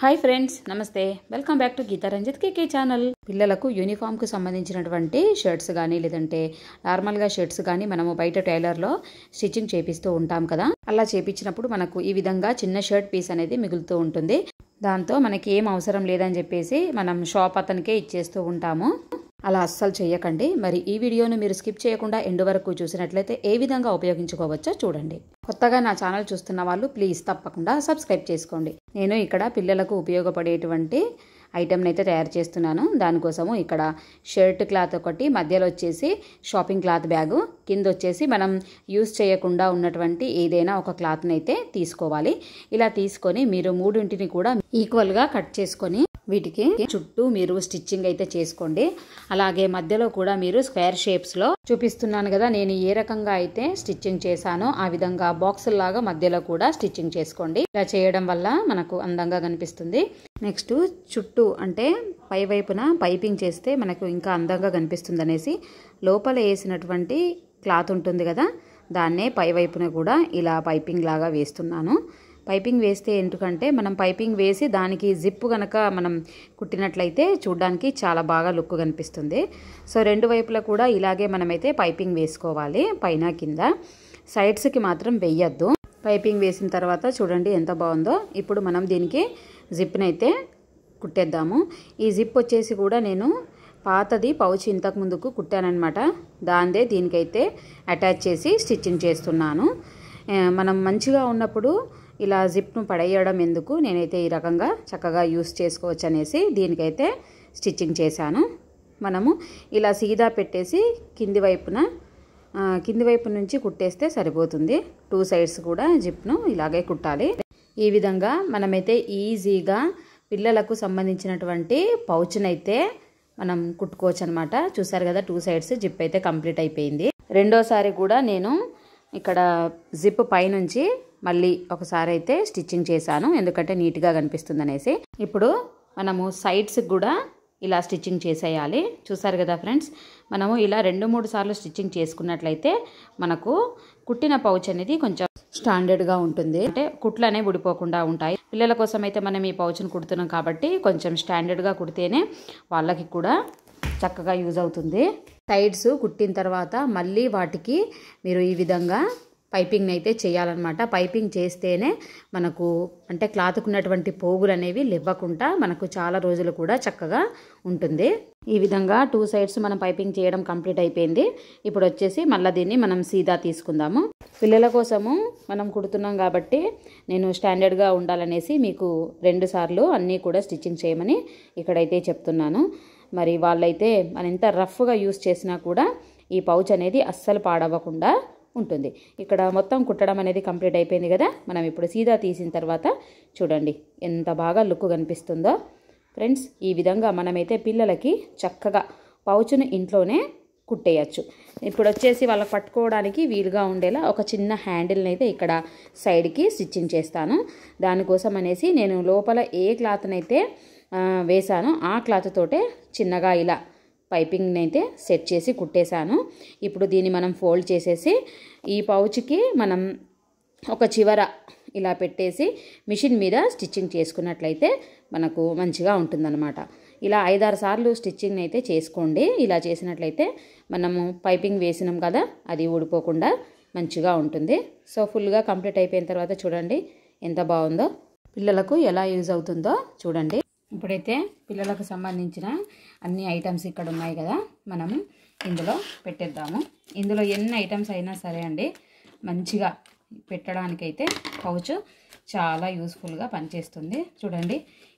hi friends నమస్తే welcome back to Geetha Ranjith KK channel పిల్లలకు యూనిఫామ్కి సంబంధించినటువంటి షర్ట్స్ కానీ లేదంటే నార్మల్గా షర్ట్స్ కానీ మనము బయట టైలర్లో స్టిచ్చింగ్ చేపిస్తూ ఉంటాం కదా అలా చేపించినప్పుడు మనకు ఈ విధంగా చిన్న షర్ట్ పీస్ అనేది మిగులుతూ ఉంటుంది దాంతో మనకి ఏం అవసరం లేదని చెప్పేసి మనం షాప్ అతనికే ఇచ్చేస్తూ ఉంటాము అలా అస్సలు చేయకండి మరి ఈ వీడియోను మీరు స్కిప్ చేయకుండా ఎండు వరకు చూసినట్లయితే ఏ విధంగా ఉపయోగించుకోవచ్చో చూడండి కొత్తగా నా ఛానల్ చూస్తున్న వాళ్ళు ప్లీజ్ తప్పకుండా సబ్స్క్రైబ్ చేసుకోండి నేను ఇక్కడ పిల్లలకు ఉపయోగపడేటువంటి ఐటెంని అయితే తయారు చేస్తున్నాను దానికోసము ఇక్కడ షర్ట్ క్లాత్ ఒకటి మధ్యలో వచ్చేసి షాపింగ్ క్లాత్ బ్యాగు కింద వచ్చేసి మనం యూస్ చేయకుండా ఉన్నటువంటి ఏదైనా ఒక క్లాత్ని అయితే తీసుకోవాలి ఇలా తీసుకొని మీరు మూడింటిని కూడా ఈక్వల్గా కట్ చేసుకొని వీటికి చుట్టూ మీరు స్టిచ్చింగ్ అయితే చేసుకోండి అలాగే మధ్యలో కూడా మీరు స్క్వేర్ షేప్స్లో చూపిస్తున్నాను కదా నేను ఏ రకంగా అయితే స్టిచ్చింగ్ చేశానో ఆ విధంగా బాక్స్ లాగా మధ్యలో కూడా స్టిచ్చింగ్ చేసుకోండి ఇలా చేయడం వల్ల మనకు అందంగా కనిపిస్తుంది నెక్స్ట్ చుట్టూ అంటే పై వైపున పైపింగ్ చేస్తే మనకు ఇంకా అందంగా కనిపిస్తుంది అనేసి లోపల వేసినటువంటి క్లాత్ ఉంటుంది కదా దాన్నే పైవైపున కూడా ఇలా పైపింగ్ లాగా వేస్తున్నాను పైపింగ్ వేస్తే ఎందుకంటే మనం పైపింగ్ వేసి దానికి జిప్పు కనుక మనం కుట్టినట్లయితే చూడడానికి చాలా బాగా లుక్ కనిపిస్తుంది సో రెండు వైపులా కూడా ఇలాగే మనమైతే పైపింగ్ వేసుకోవాలి పైన కింద సైడ్స్కి మాత్రం వేయద్దు పైపింగ్ వేసిన తర్వాత చూడండి ఎంత బాగుందో ఇప్పుడు మనం దీనికి జిప్నైతే కుట్టేద్దాము ఈ జిప్ వచ్చేసి కూడా నేను పాతది పౌచ్ ఇంతకు ముందుకు కుట్టానమాట దాందే దీనికైతే అటాచ్ చేసి స్టిచ్చింగ్ చేస్తున్నాను మనం మంచిగా ఉన్నప్పుడు ఇలా జిప్ను పడేయడం ఎందుకు నేనైతే ఈ రకంగా చక్కగా యూస్ చేసుకోవచ్చు అనేసి దీనికైతే స్టిచ్చింగ్ చేశాను మనము ఇలా సీదా పెట్టేసి కింది వైపున కింది వైపు నుంచి కుట్టేస్తే సరిపోతుంది టూ సైడ్స్ కూడా జిప్ను ఇలాగే కుట్టాలి ఈ విధంగా మనమైతే ఈజీగా పిల్లలకు సంబంధించినటువంటి పౌచ్నైతే మనం కుట్టుకోవచ్చు అనమాట చూసారు కదా టూ సైడ్స్ జిప్ అయితే కంప్లీట్ అయిపోయింది రెండోసారి కూడా నేను ఇక్కడ జిప్ పైనుంచి మళ్ళీ ఒకసారి అయితే స్టిచ్చింగ్ చేశాను ఎందుకంటే నీట్గా కనిపిస్తుంది అనేసి ఇప్పుడు మనము సైడ్స్కి కూడా ఇలా స్టిచ్చింగ్ చేసేయాలి చూసారు కదా ఫ్రెండ్స్ మనము ఇలా రెండు మూడు సార్లు స్టిచ్చింగ్ చేసుకున్నట్లయితే మనకు కుట్టిన పౌచ్ అనేది కొంచెం స్టాండర్డ్గా ఉంటుంది అంటే కుట్లు అనేవి ఊడిపోకుండా ఉంటాయి పిల్లల కోసం అయితే మనం ఈ పౌచ్ను కుడుతున్నాం కాబట్టి కొంచెం స్టాండర్డ్గా కుడితేనే వాళ్ళకి కూడా చక్కగా యూజ్ అవుతుంది సైడ్స్ కుట్టిన తర్వాత మళ్ళీ వాటికి మీరు ఈ విధంగా పైపింగ్ అయితే చేయాలన్నమాట పైపింగ్ చేస్తేనే మనకు అంటే క్లాత్కు ఉన్నటువంటి పోగులు అనేవి లేవకుండా మనకు చాలా రోజులు కూడా చక్కగా ఉంటుంది ఈ విధంగా టూ సైడ్స్ మనం పైపింగ్ చేయడం కంప్లీట్ అయిపోయింది ఇప్పుడు వచ్చేసి మళ్ళీ దీన్ని మనం సీదా తీసుకుందాము పిల్లల కోసము మనం కుడుతున్నాం కాబట్టి నేను స్టాండర్డ్గా ఉండాలనేసి మీకు రెండు సార్లు అన్నీ కూడా స్టిచ్చింగ్ చేయమని ఇక్కడైతే చెప్తున్నాను మరి వాళ్ళైతే మనం ఎంత రఫ్గా యూస్ చేసినా కూడా ఈ పౌచ్ అనేది అస్సలు పాడవ్వకుండా ఉంటుంది ఇక్కడ మొత్తం కుట్టడం అనేది కంప్లీట్ అయిపోయింది కదా మనం ఇప్పుడు సీదా తీసిన తర్వాత చూడండి ఎంత బాగా లుక్ కనిపిస్తుందో ఫ్రెండ్స్ ఈ విధంగా మనమైతే పిల్లలకి చక్కగా పౌచును ఇంట్లోనే కుట్టేయచ్చు ఇప్పుడు వచ్చేసి వాళ్ళకి పట్టుకోవడానికి వీలుగా ఉండేలా ఒక చిన్న హ్యాండిల్ని అయితే ఇక్కడ సైడ్కి స్టిచ్చింగ్ చేస్తాను దానికోసం అనేసి నేను లోపల ఏ క్లాత్నైతే వేశానో ఆ క్లాత్ తోటే చిన్నగా ఇలా పైపింగ్ని అయితే సెట్ చేసి కుట్టేశాను ఇప్పుడు దీన్ని మనం ఫోల్డ్ చేసేసి ఈ పౌచ్కి మనం ఒక చివర ఇలా పెట్టేసి మిషన్ మీద స్టిచ్చింగ్ చేసుకున్నట్లయితే మనకు మంచిగా ఉంటుందన్నమాట ఇలా ఐదారు సార్లు స్టిచ్చింగ్ అయితే చేసుకోండి ఇలా చేసినట్లయితే మనము పైపింగ్ వేసినాం కదా అది ఊడిపోకుండా మంచిగా ఉంటుంది సో ఫుల్గా కంప్లీట్ అయిపోయిన తర్వాత చూడండి ఎంత బాగుందో పిల్లలకు ఎలా యూజ్ అవుతుందో చూడండి ఇప్పుడైతే పిల్లలకు సంబంధించిన అన్ని ఐటమ్స్ ఇక్కడ ఉన్నాయి కదా మనం ఇందులో పెట్టేద్దాము ఇందులో ఎన్ని ఐటమ్స్ అయినా సరే అండి మంచిగా పెట్టడానికైతే పౌచ్ చాలా యూస్ఫుల్గా పనిచేస్తుంది చూడండి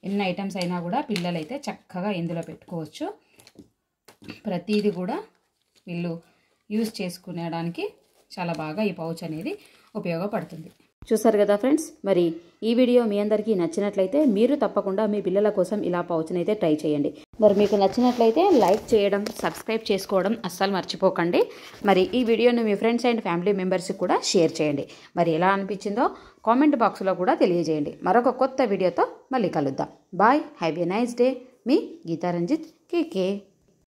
ఎన్ని ఐటమ్స్ అయినా కూడా పిల్లలైతే చక్కగా ఇందులో పెట్టుకోవచ్చు ప్రతీది కూడా వీళ్ళు యూస్ చేసుకునేడానికి చాలా బాగా ఈ పౌచ్ అనేది ఉపయోగపడుతుంది చూసారు కదా ఫ్రెండ్స్ మరి ఈ వీడియో మీ అందరికీ నచ్చినట్లయితే మీరు తప్పకుండా మీ పిల్లల కోసం ఇలా అయితే ట్రై చేయండి మరి మీకు నచ్చినట్లయితే లైక్ చేయడం సబ్స్క్రైబ్ చేసుకోవడం అస్సలు మర్చిపోకండి మరి ఈ వీడియోని మీ ఫ్రెండ్స్ అండ్ ఫ్యామిలీ మెంబర్స్కి కూడా షేర్ చేయండి మరి ఎలా అనిపించిందో కామెంట్ బాక్స్లో కూడా తెలియజేయండి మరొక కొత్త వీడియోతో మళ్ళీ కలుద్దాం bye have a nice day మీ గీతారంజిత్ కేకే